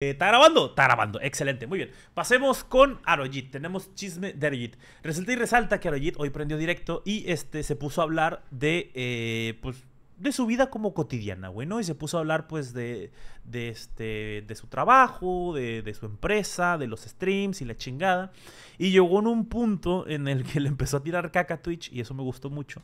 Eh, ¿Está grabando? Está grabando. Excelente, muy bien. Pasemos con Arojit. Tenemos chisme de Arojit. Resulta y resalta que Arojit hoy prendió directo y este se puso a hablar de, eh, pues, de su vida como cotidiana, güey, ¿no? Y se puso a hablar, pues, de, de, este, de su trabajo, de, de su empresa, de los streams y la chingada. Y llegó en un punto en el que le empezó a tirar caca a Twitch y eso me gustó mucho.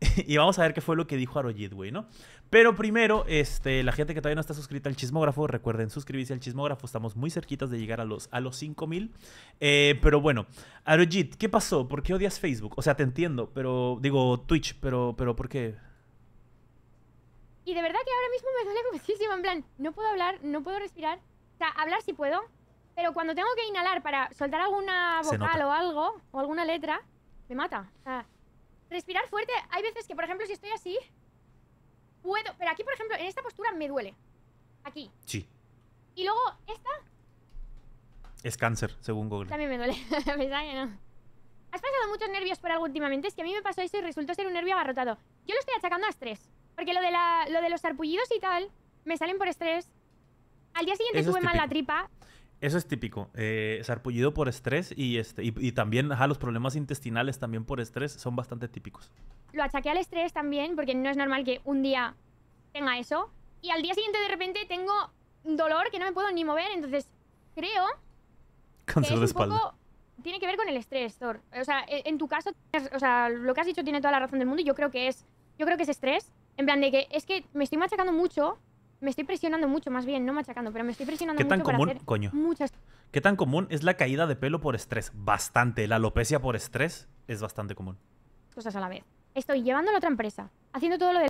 y vamos a ver qué fue lo que dijo Arojit, güey, ¿no? Pero primero, este, la gente que todavía no está suscrita al chismógrafo, recuerden suscribirse al chismógrafo, estamos muy cerquitas de llegar a los, a los 5000. Eh, pero bueno, Arojit, ¿qué pasó? ¿Por qué odias Facebook? O sea, te entiendo, pero digo Twitch, pero, pero ¿por qué? Y de verdad que ahora mismo me duele muchísimo, en plan, no puedo hablar, no puedo respirar. O sea, hablar sí puedo, pero cuando tengo que inhalar para soltar alguna vocal o algo, o alguna letra, me mata. O sea, Respirar fuerte, hay veces que, por ejemplo, si estoy así, puedo... Pero aquí, por ejemplo, en esta postura me duele. Aquí. Sí. Y luego, esta... Es cáncer, según Google. También me duele. que no. ¿Has pasado muchos nervios por algo últimamente? Es que a mí me pasó eso y resultó ser un nervio agarrotado. Yo lo estoy achacando a estrés. Porque lo de, la, lo de los sarpullidos y tal me salen por estrés. Al día siguiente Sube tuve mal la tripa eso es típico, eh, sarpullido por estrés y, este, y, también los problemas intestinales también por estrés son bastante típicos. Lo achaqué al estrés también porque no es normal que un día tenga eso y al día siguiente de repente tengo dolor que no me puedo ni mover, entonces creo que es poco, tiene que ver con el estrés, Thor. O sea, e, en tu caso, lo que has dicho tiene toda la razón del mundo y yo creo que es, yo creo que es estrés, en plan de que es que me estoy machacando mucho me estoy presionando mucho, más bien, no machacando, pero me estoy presionando ¿Qué mucho común, coño, ¿Qué tan común es la caída de pelo por estrés? Bastante. La alopecia por estrés es bastante común. Cosas a la vez. Estoy llevando a la otra empresa, haciendo todo lo de...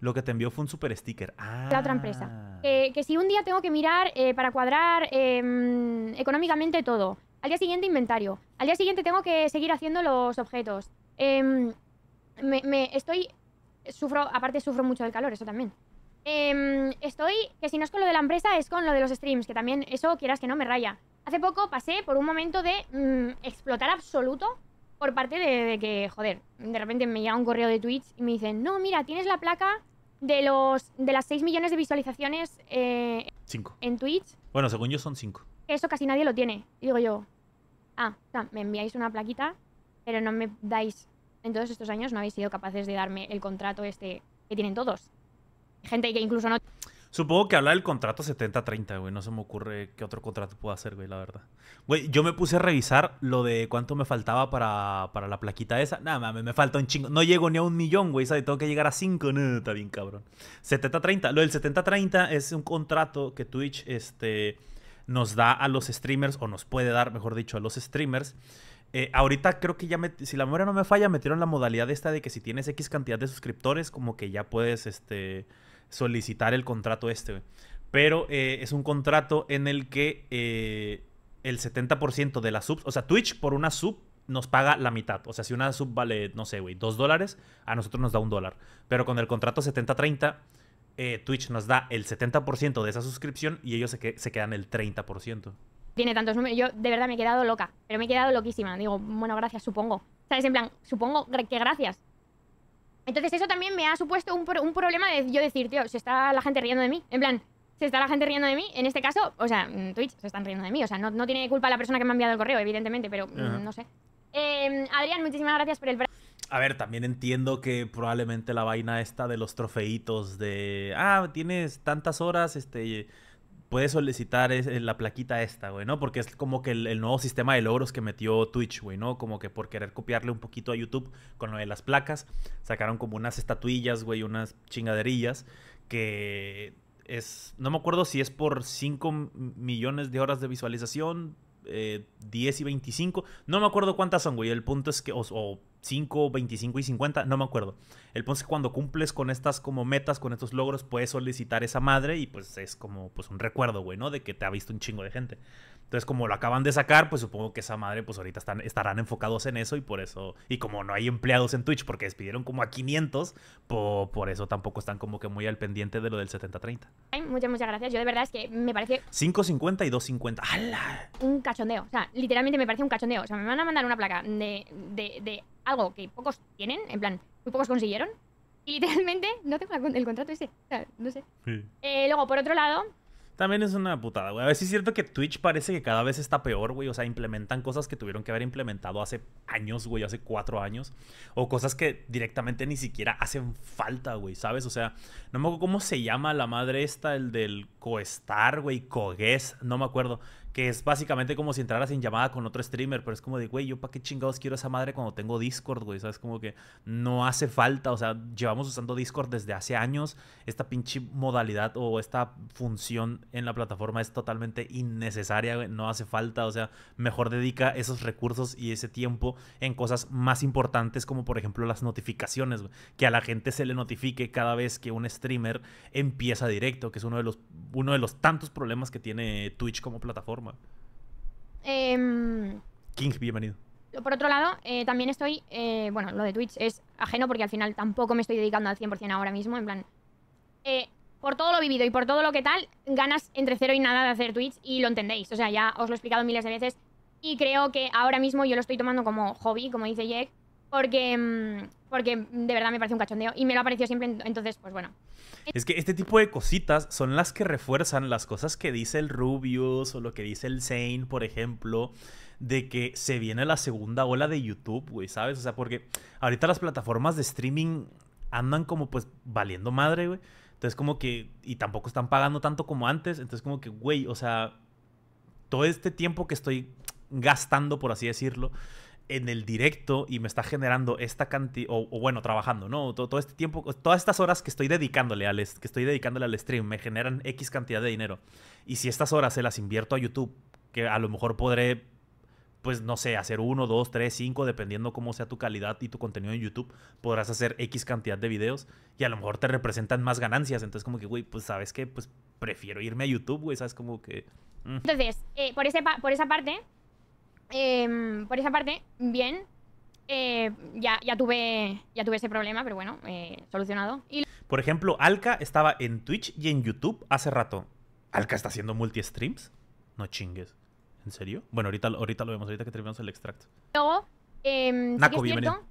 Lo que te envió fue un super sticker. Ah. La otra empresa. que si un día tengo que mirar eh, para cuadrar em, económicamente todo. Al día siguiente inventario. Al día siguiente tengo que seguir haciendo los objetos. Em, me, me estoy... Sufro, aparte sufro mucho del calor, eso también. Em, estoy, que si no es con lo de la empresa, es con lo de los streams, que también eso, quieras que no, me raya. Hace poco pasé por un momento de mm, explotar absoluto por parte de, que, joder, de repente me llega un correo de Twitch y me dicen, no, mira, tienes la placa de los de las 6 millones de visualizaciones eh, en Twitch. Bueno, según yo son 5. Eso casi nadie lo tiene. Y digo yo, ah, me enviáis una plaquita, pero no me dais... En todos estos años no habéis sido capaces de darme el contrato este que tienen todos gente que incluso no... Supongo que habla del contrato 70-30, güey. No se me ocurre qué otro contrato pueda hacer, güey, la verdad. Güey, yo me puse a revisar lo de cuánto me faltaba para, para la plaquita esa. Nada, mames, me falta un chingo. No llego ni a un millón, güey, ¿sabes? Tengo que llegar a cinco. No, está bien, cabrón. 70-30. Lo del 70-30 es un contrato que Twitch este, nos da a los streamers, o nos puede dar, mejor dicho, a los streamers. Eh, ahorita creo que ya, me, si la memoria no me falla, metieron la modalidad esta de que si tienes X cantidad de suscriptores, como que ya puedes, este solicitar el contrato este, Pero eh, es un contrato en el que eh, el 70% de las subs, o sea, Twitch por una sub nos paga la mitad. O sea, si una sub vale, no sé, güey, 2 dólares, a nosotros nos da un dólar. Pero con el contrato 70-30, eh, Twitch nos da el 70% de esa suscripción y ellos se, se quedan el 30%. Tiene tantos números. Yo de verdad me he quedado loca, pero me he quedado loquísima. Digo, bueno, gracias, supongo. ¿Sabes? En plan, supongo que gracias. Entonces eso también me ha supuesto un, un problema de yo decir, tío, se está la gente riendo de mí. En plan, se está la gente riendo de mí. En este caso, o sea, mm, Twitch se están riendo de mí. O sea, no, no tiene culpa la persona que me ha enviado el correo, evidentemente, pero mm, no sé. Em, Adrián, muchísimas gracias por el... A ver, también entiendo que probablemente la vaina esta de los trofeitos de... Ah, tienes tantas horas, este puedes solicitar eh, la plaquita esta, güey, ¿no? Porque es como que el, nuevo sistema de logros que metió Twitch, güey, ¿no? Como que por querer copiarle un poquito a YouTube con lo de las placas, sacaron como unas estatuillas, güey, unas chingaderillas que es, no me acuerdo si es por 5 millones de horas de visualización, eh, 10 y 25, no me acuerdo cuántas son, güey, el punto es que, 5, 25 y 50, no me acuerdo. El punto es que cuando cumples con estas como metas, con estos logros, puedes solicitar esa madre y pues es como pues un recuerdo, güey, ¿no? De que te ha visto un chingo de gente. Entonces, como lo acaban de sacar, pues supongo que esa madre, pues ahorita están, estarán enfocados en eso y por eso, y como no hay empleados en Twitch porque despidieron como a 500, por eso tampoco están como que muy al pendiente de lo del 70-30. Muchas, muchas gracias. Yo de verdad es que me parece... 5.50 y 2.50. ¡Hala! Un cachondeo. O sea, literalmente me parece un cachondeo. O sea, me van a mandar una placa de, de algo que pocos tienen, en plan, muy pocos consiguieron. Y literalmente no tengo el contrato ese. O sea, no sé. Eh, luego, por otro lado. También es una putada, güey. A ver si es cierto que Twitch parece que cada vez está peor, güey. O sea, implementan cosas que tuvieron que haber implementado hace años, güey, hace cuatro años. O cosas que directamente ni siquiera hacen falta, güey, ¿sabes? O sea, no me acuerdo cómo se llama la madre esta, el del Coestar, güey, Cogues, no me acuerdo que es básicamente como si entraras en llamada con otro streamer, pero es como de, güey, yo para qué chingados quiero esa madre cuando tengo Discord, güey, sabes, como que no hace falta, o sea, llevamos usando Discord desde hace años, esta pinche modalidad o esta función en la plataforma es totalmente innecesaria, güey, no hace falta, o sea, mejor dedica esos recursos y ese tiempo en cosas más importantes como por ejemplo las notificaciones, que a la gente se le notifique cada vez que un streamer empieza directo, que es uno de los, uno de los tantos problemas que tiene Twitch como plataforma. Em, King, bienvenido. Por otro lado, eh, también estoy, eh, bueno, lo de Twitch es ajeno porque al final tampoco me estoy dedicando al 100% ahora mismo, en plan... Eh, por todo lo vivido y por todo lo que tal, ganas entre cero y nada de hacer Twitch y lo entendéis. O sea, ya os lo he explicado miles de veces y creo que ahora mismo yo lo estoy tomando como hobby, como dice Jack, porque, mm, porque de verdad me parece un cachondeo y me lo ha parecido siempre, entonces pues bueno. Es que este tipo de cositas son las que refuerzan las cosas que dice el Rubius o lo que dice el Zane, por ejemplo, de que se viene la segunda ola de YouTube, güey, ¿sabes? O sea, porque ahorita las plataformas de streaming andan como pues valiendo madre, güey. Entonces como que, y tampoco están pagando tanto como antes, entonces como que, güey, o sea, todo este tiempo que estoy gastando, por así decirlo, en el directo y me está generando esta cantidad, o, bueno, trabajando, ¿no? Todo, este tiempo, todas estas horas que estoy dedicándole al, que estoy al stream, me generan X cantidad de dinero. Y si estas horas se las invierto a YouTube, que a lo mejor podré, pues no sé, hacer uno, dos, tres, cinco, dependiendo cómo sea tu calidad y tu contenido en YouTube, podrás hacer X cantidad de videos y a lo mejor te representan más ganancias. Entonces como que, güey, pues sabes que pues prefiero irme a YouTube, güey, sabes como que... Mm. Entonces, eh, por, ese por esa parte, Em, por esa parte, bien. Eh, ya, tuve, ya tuve ese problema, pero bueno, eh, solucionado. Y... Por ejemplo, Alka estaba en Twitch y en YouTube hace rato. ¿Alka está haciendo multi-streams? No chingues. ¿En serio? Bueno, ahorita, ahorita lo vemos, ahorita que terminamos el extracto. Luego, em, que es em, cierto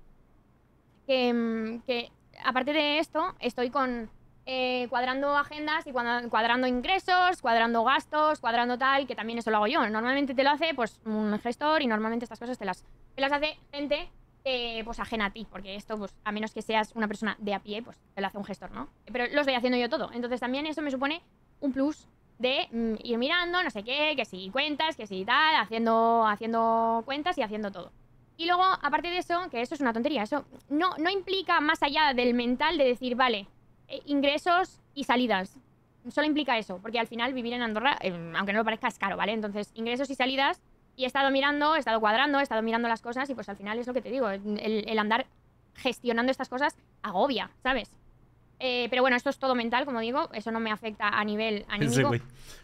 que aparte de esto, estoy con eh, cuadrando agendas y cuadrando ingresos, cuadrando gastos, cuadrando tal, que también eso lo hago yo. Normalmente te lo hace pues un gestor y normalmente estas cosas te las, te las hace gente eh, pues ajena a ti, porque esto, pues, a menos que seas una persona de a pie, pues te lo hace un gestor, ¿no? Pero los estoy haciendo yo todo. Entonces también eso me supone un plus de mm, ir mirando, no sé qué, que si cuentas, que si tal, haciendo, haciendo cuentas y haciendo todo. Y luego, aparte de eso, que eso es una tontería, eso no, no implica más allá del mental de decir, vale, eh, ingresos y salidas. Solo implica eso, porque al final vivir en Andorra, em, aunque no lo parezca, es caro, ¿vale? Entonces, ingresos y salidas. Y he estado mirando, he estado cuadrando, he estado mirando las cosas y pues al final es lo que te digo, el andar gestionando estas cosas agobia, ¿sabes? Eh, pero bueno, esto es todo mental, como digo, eso no me afecta a nivel anímico. Sí,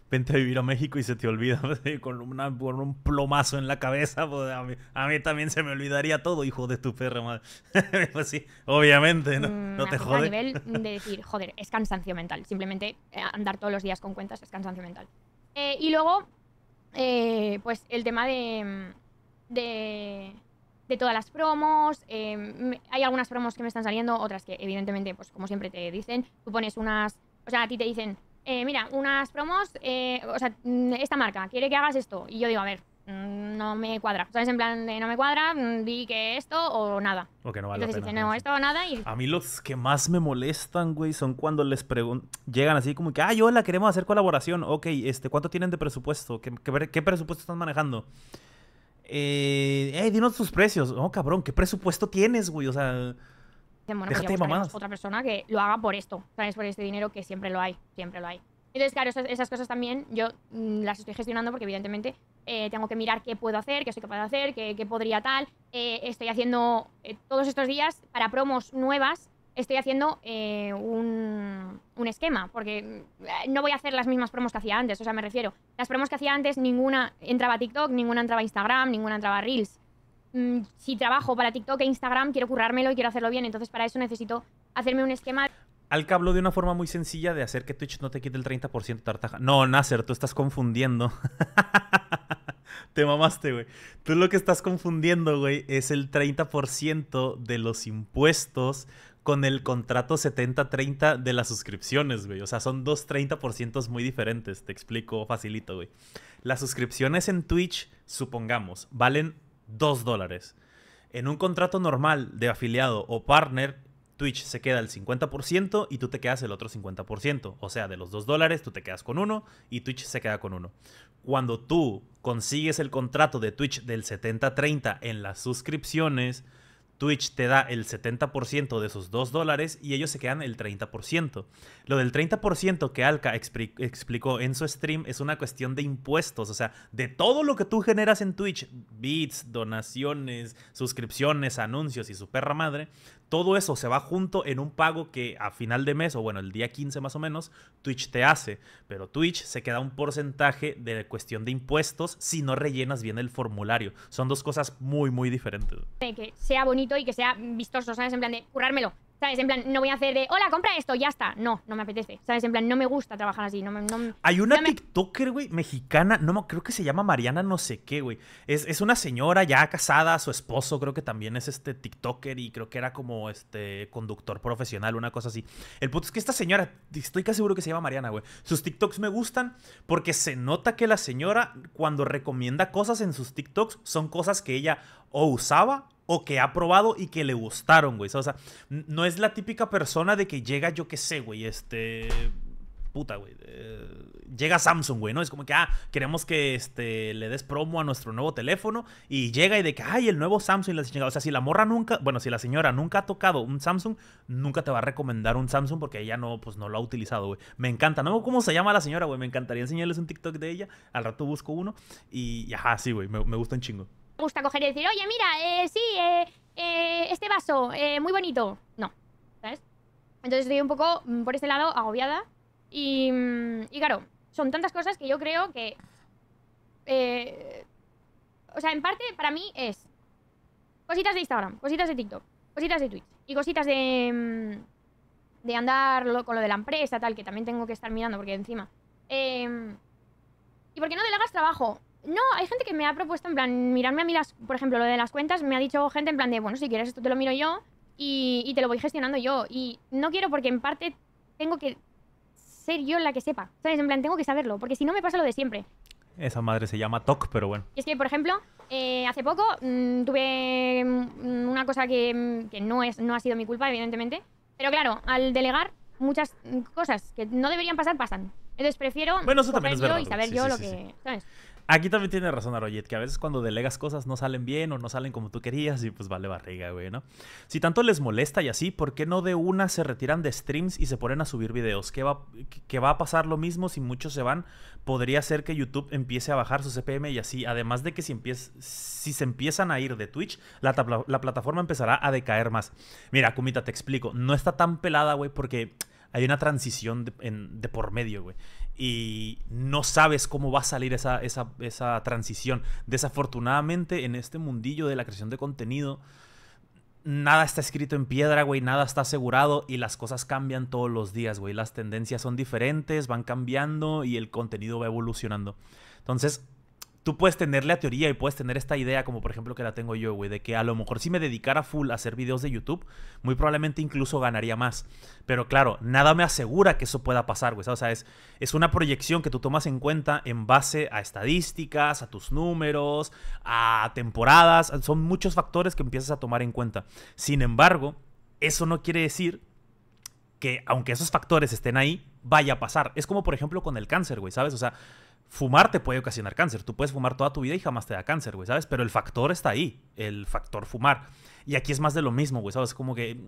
Vente a vivir a México y se te olvida con, un plomazo en la cabeza. Pues, a, mí, también se me olvidaría todo, hijo de tu perra madre. Pues obviamente, no, mm, no te A nivel de decir, joder, es cansancio mental. Simplemente eh, andar todos los días con cuentas es cansancio mental. Eh, y luego, pues el tema de mm, de todas las promos. Em, hay algunas promos que me están saliendo, otras que evidentemente, pues como siempre te dicen, tú pones unas, o sea, a ti te dicen, eh, mira, unas promos, eh, o sea, mm, esta marca quiere que hagas esto. Y yo digo, a ver, mm, no me cuadra. ¿Sabes? En plan, de no me cuadra, mm, di que esto o nada. O que no vale Entonces dicen, no, esto o nada. Y... A mí los que más me molestan, güey, son cuando les preguntan. Llegan así como que, ay, ah, hola, queremos hacer colaboración. Ok, este, ¿cuánto tienen de presupuesto? qué presupuesto están manejando? eh, hey, dinos tus precios. No, oh, cabrón, ¿qué presupuesto tienes, güey? O sea, déjate pues mamadas Otra persona que lo haga por esto, Es Por este dinero que siempre lo hay, siempre lo hay. Entonces, claro, esas, cosas también yo mm, las estoy gestionando porque evidentemente eh, tengo que mirar qué puedo hacer, qué soy capaz de hacer, qué, podría tal. Eh, estoy haciendo eh, todos estos días para promos nuevas estoy haciendo eh, un, esquema, porque eh, no voy a hacer las mismas promos que hacía antes, o sea, me refiero, las promos que hacía antes, ninguna entraba a TikTok, ninguna entraba a Instagram, ninguna entraba a Reels. Mm, si trabajo para TikTok e Instagram, quiero currármelo y quiero hacerlo bien, entonces para eso necesito hacerme un esquema. al cabo de una forma muy sencilla de hacer que Twitch no te quite el 30% de tartaja. No, Nasser, tú estás confundiendo. te mamaste, güey. Tú lo que estás confundiendo, güey, es el 30% de los impuestos con el contrato 70-30 de las suscripciones, güey. O sea, son dos 30% muy diferentes. Te explico facilito, güey. Las suscripciones en Twitch, supongamos, valen 2 dólares. En un contrato normal de afiliado o partner, Twitch se queda el 50% y tú te quedas el otro 50%. O sea, de los 2 dólares tú te quedas con uno y Twitch se queda con uno. Cuando tú consigues el contrato de Twitch del 70-30 en las suscripciones, Twitch te da el 70% de esos 2 dólares y ellos se quedan el 30%. Lo del 30% que Alka explicó en su stream es una cuestión de impuestos, o sea, de todo lo que tú generas en Twitch, bits, donaciones, suscripciones, anuncios y su perra madre, todo eso se va junto en un pago que a final de mes, o bueno, el día 15 más o menos, Twitch te hace. Pero Twitch se queda un porcentaje de cuestión de impuestos si no rellenas bien el formulario. Son dos cosas muy, muy diferentes. Que sea bonito y que sea vistoso, ¿sabes? En plan de currármelo. ¿Sabes? En plan, no voy a hacer de, hola, compra esto, ya está. No, no me apetece. ¿Sabes? En plan, no me gusta trabajar así. No, no Hay una TikToker, güey, mexicana, no creo que se llama Mariana no sé qué, güey. Es, es, una señora ya casada, su esposo creo que también es este TikToker y creo que era como este conductor profesional, una cosa así. El punto es que esta señora, estoy casi seguro que se llama Mariana, güey. Sus TikToks me gustan porque se nota que la señora cuando recomienda cosas en sus TikToks son cosas que ella o usaba o que ha probado y que le gustaron, güey. O sea, no es la típica persona de que llega, yo qué sé, güey, este... Puta, güey. Eh, llega Samsung, güey, ¿no? Es como que, ah, queremos que este, le des promo a nuestro nuevo teléfono y llega y de que, ay, el nuevo Samsung, la chingada. O sea, si la morra nunca, bueno, si la señora nunca ha tocado un Samsung, nunca te va a recomendar un Samsung porque ella no, pues no lo ha utilizado, güey. Me encanta, no cómo se llama la señora, güey. Me encantaría enseñarles un TikTok de ella. Al rato busco uno y, ajá, sí, güey, me gusta un chingo me gusta coger y decir, oye, mira, eh, sí, eh, eh, este vaso, eh, muy bonito. No, ¿sabes? Entonces estoy un poco, mm, por este lado, agobiada. Mm, y, claro, son tantas cosas que yo creo que... o sea, en parte para mí es cositas de Instagram, cositas de TikTok, cositas de Twitch y cositas de... Mm, de andar con lo de la empresa, tal, que también tengo que estar mirando porque encima... y por qué no hagas trabajo no, hay gente que me ha propuesto en plan mirarme a mí las, por ejemplo, lo de las cuentas, me ha dicho gente en plan de, bueno, si quieres esto te lo miro yo y, te lo voy gestionando yo. Y no quiero porque en parte tengo que ser yo la que sepa, ¿sabes? En plan, tengo que saberlo, porque si no me pasa lo de siempre. Esa madre se llama TOC, pero bueno. es que, por ejemplo, eh, hace poco mm, tuve mm, una cosa mm, que, no, es, no ha sido mi culpa, evidentemente. Pero claro, al delegar, muchas cosas que no deberían pasar, pasan. Entonces prefiero bueno, yo y saber yo lo que... ¿sabes? Aquí también tiene razón Arroyet, que a veces cuando delegas cosas no salen bien o no salen como tú querías y pues vale barriga, güey, ¿no? Si tanto les molesta y así, ¿por qué no de una se retiran de streams y se ponen a subir videos? ¿Qué va, que va a pasar lo mismo si muchos se van? Podría ser que YouTube empiece a bajar su CPM y así. Además de que si, si se empiezan a ir de Twitch, la, plataforma empezará a decaer más. Mira, Kumita, te explico. No está tan pelada, güey, porque hay una transición de por medio, güey y no sabes cómo va a salir esa, transición. Desafortunadamente, en este mundillo de la creación de contenido, nada está escrito en piedra, güey, nada está asegurado y las cosas cambian todos los días, güey. Las tendencias son diferentes, van cambiando y el contenido va evolucionando. Entonces, tú puedes tener la teoría y puedes tener esta idea, como por ejemplo que la tengo yo, güey, de que a lo mejor si me dedicara full a hacer videos de YouTube, muy probablemente incluso ganaría más. Pero claro, nada me asegura que eso pueda pasar, güey. O sea, es, es una proyección que tú tomas en cuenta en base a estadísticas, a tus números, a temporadas. Son muchos factores que empiezas a tomar en cuenta. Sin embargo, eso no quiere decir que aunque esos factores estén ahí, vaya a pasar. Es como por ejemplo con el cáncer, güey, ¿sabes? O sea, fumar te puede ocasionar cáncer. Tú puedes fumar toda tu vida y jamás te da cáncer, güey, ¿sabes? Pero el factor está ahí, el factor fumar. Y aquí es más de lo mismo, güey, ¿sabes? Como que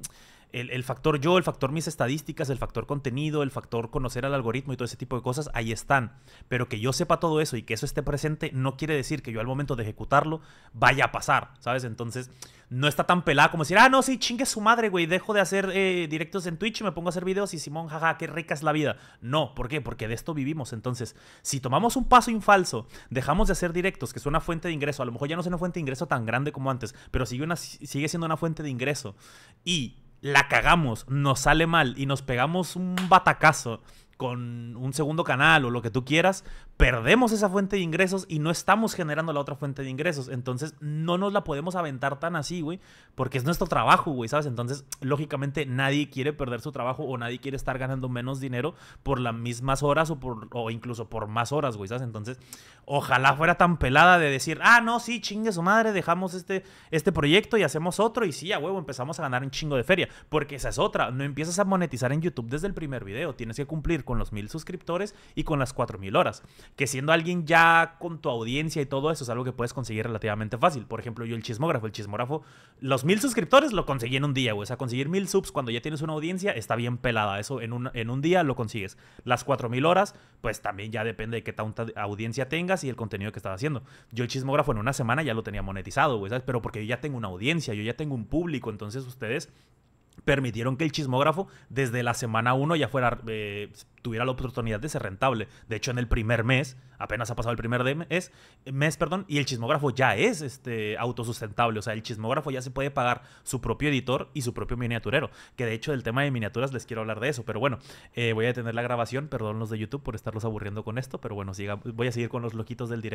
el, factor yo, el factor mis estadísticas, el factor contenido, el factor conocer al algoritmo y todo ese tipo de cosas, ahí están. Pero que yo sepa todo eso y que eso esté presente no quiere decir que yo al momento de ejecutarlo vaya a pasar, ¿sabes? Entonces no está tan pelada como decir, ah, no, sí, chingue su madre, güey, dejo de hacer eh, directos en Twitch y me pongo a hacer videos y Simón, jaja, qué rica es la vida. No, ¿por qué? Porque de esto vivimos. Entonces, si tomamos un paso infalso, dejamos de hacer directos, que es una fuente de ingreso, a lo mejor ya no es una fuente de ingreso tan grande como antes, pero sigue, una, siendo una fuente de ingreso y la cagamos, nos sale mal y nos pegamos un batacazo con un segundo canal o lo que tú quieras, perdemos esa fuente de ingresos y no estamos generando la otra fuente de ingresos. Entonces, no nos la podemos aventar tan así, güey, porque es nuestro trabajo, güey, ¿sabes? Entonces, lógicamente, nadie quiere perder su trabajo o nadie quiere estar ganando menos dinero por las mismas horas o, por, o incluso por más horas, güey, ¿sabes? Entonces, ojalá fuera tan pelada de decir, ah, no, sí, chingue su madre, dejamos este, este proyecto y hacemos otro y sí, a huevo, empezamos a ganar un chingo de feria, porque esa es otra, no empiezas a monetizar en YouTube desde el primer video, tienes que cumplir con los mil suscriptores y con las cuatro mil horas. Que siendo alguien ya con tu audiencia y todo eso es algo que puedes conseguir relativamente fácil. Por ejemplo, yo el chismógrafo, el chismógrafo, los mil suscriptores lo conseguí en un día, güey. O sea, conseguir mil subs cuando ya tienes una audiencia está bien pelada. Eso en un, en un día lo consigues. Las cuatro mil horas, pues también ya depende de qué tanta audiencia tengas y el contenido que estás haciendo. Yo el chismógrafo en una semana ya lo tenía monetizado, güey, Pero porque yo ya tengo una audiencia, yo ya tengo un público, entonces ustedes permitieron que el chismógrafo desde la semana 1 ya fuera, eh, tuviera la oportunidad de ser rentable. De hecho, en el primer mes, apenas ha pasado el primer mes, perdón, y el chismógrafo ya es este, autosustentable. O sea, el chismógrafo ya se puede pagar su propio editor y su propio miniaturero. Que de hecho, del tema de miniaturas les quiero hablar de eso. Pero bueno, eh, voy a detener la grabación. Perdón los de YouTube por estarlos aburriendo con esto. Pero bueno, voy a seguir con los loquitos del director.